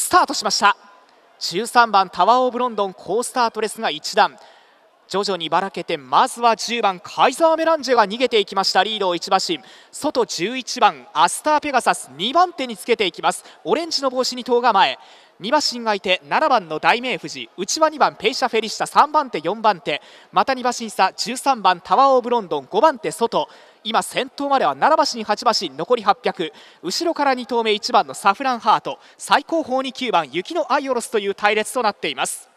スタートしました13番タワー・オブ・ロンドン好スタートですが1段徐々にばらけてまずは10番カイザー・メランジェが逃げていきましたリードを1馬身外11番アスター・ペガサス2番手につけていきますオレンジの帽子に塔が前2馬身相手7番の大名富士内輪2番ペイシャ・フェリシタ3番手4番手また2馬身差13番タワー・オブ・ロンドン5番手外今先頭までは7馬身8馬身残り800後ろから2投目1番のサフランハート最後方に9番雪のアイオロスという隊列となっています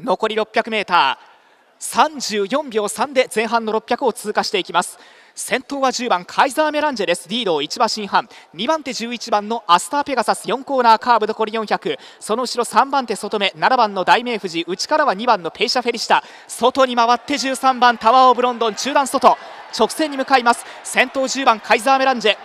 残り 600m 34秒3で前半の600を通過していきます先頭は10番カイザーメランジェですリードを1馬身半2番手11番のアスターペガサス4コーナーカーブ残り400その後ろ3番手外目7番の大名富士内からは2番のペイシャ・フェリシタ外に回って13番タワー・オブ・ロンドン中段外直線に向かいます先頭10番カイザーメランジェ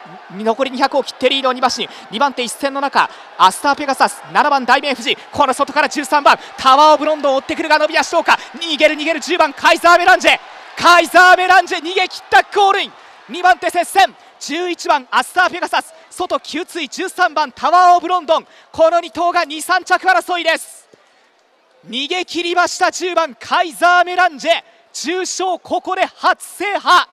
残り200を切ってリードを2番手2番手一戦の中アスターペガサス7番大名富士この外から13番タワーオブロンドンを追ってくるが伸び足どうか逃げる逃げる10番カイザーメランジェカイザーメランジェ逃げ切ったゴールイン2番手接戦11番アスターペガサス外給水13番タワーオブロンドンこの2頭が23着争いです逃げ切りました10番カイザーメランジェ重賞ここで初制覇